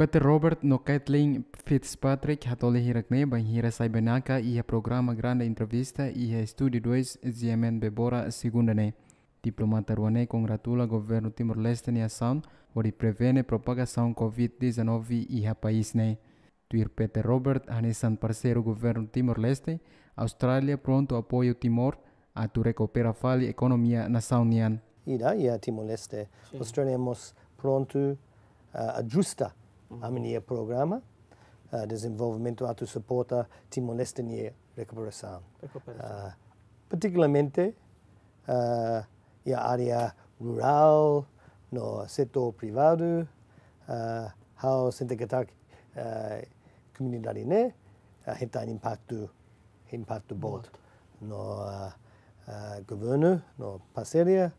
Peter Robert no Kathleen Fitzpatrick hatole hira kne ban hira saibenaka i a programa grande entrevista i a estudi dois ziemen bebora segunda ne. Diplomata Ruane congratula governo Timor-Leste ne ação por prevene propagação COVID-19 i a país ne. Tuir Peter Robert ane san parceiro governo Timor-Leste, Austrália pronto apoio Timor a tu recupera fali economia na saunian. Ida, ia Timor-Leste, Australia mos pronto uh, ajusta am mm-hmm. minha programa uh, desenvolvimento ato suporta Timor-Leste na recuperação. Uh, uh particularmente in uh, der área rural, no setor privado, uh, ao se integrar uh, comunidade, ne, né? Uh, A gente tem impacto, impacto bom no uh, uh, governo, no parceria,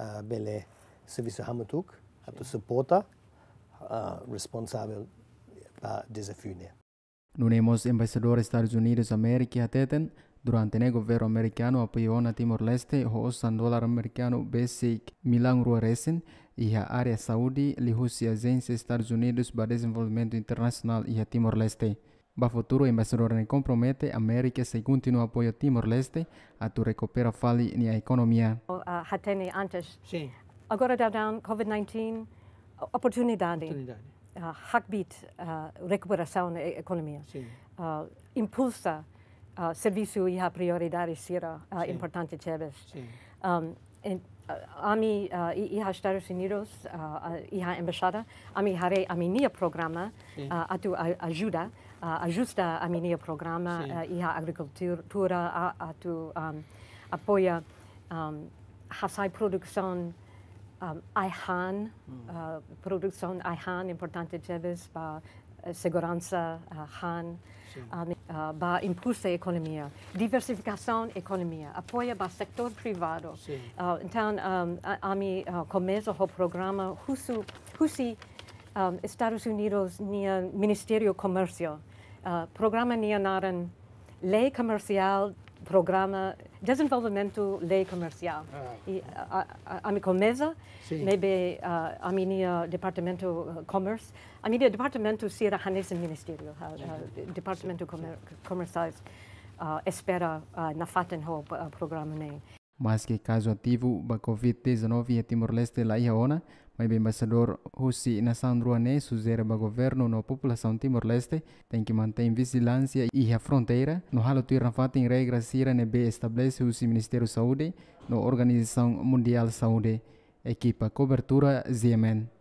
uh, bele serviço hamatuk, ato suporta. uh, responsável para Nunemos de Estados Unidos América teten durante el gobierno americano apoyó a Timor-Leste o dólar americano basic Milan Ruaresen y a área saúde lhe agência Estados Unidos para desenvolvimento internacional y a Timor-Leste. Ba futuro embaixador ne compromete América se continua apoyo Timor-Leste a tu recupera fali ni a economía Uh, antes. Sim. Agora COVID-19 oportunidade, oportunidade. Uh, Hackbeat, uh, recuperação da economia, uh, impulsa uh, serviço e a prioridade será uh, importante, Chaves. Sim. Um, e, ami uh, Estados Unidos uh, i ha embaixada ami hare ami nia programa uh, atu ajuda uh, ajusta a minha programa uh, agricultura a um, apoia um, hasai produção um, Aihan, mm. uh, producción Aihan, importante cheves para eh, seguranza uh, Han, sí. impulsar um, uh, impulsa economía, diversificación economía, apoya para sector privado. entonces, um, a, a el programa, husi um, Estados Unidos ni el Ministerio de Comercio, programa ni naran ley comercial Programa desenvolvimento lei comercial. Ah. E a, a, a, minha começa, Sim. maybe uh, a minha uh, departamento uh, commerce, a minha departamento será Hanese Ministério, uh, departamento comer, comerciais, espera uh, na FATENHO uh, programa nem. mas que caso ativo ba COVID-19 em Timor-Leste la ia ona, o embaixador Rossi Nassandruane sugere ba governo na população Timor-Leste tem que manter vigilância e a fronteira, no halo tuir na em regra a nebe estabelece o Ministério da Saúde na Organização Mundial Saúde. Equipa Cobertura Ziemen.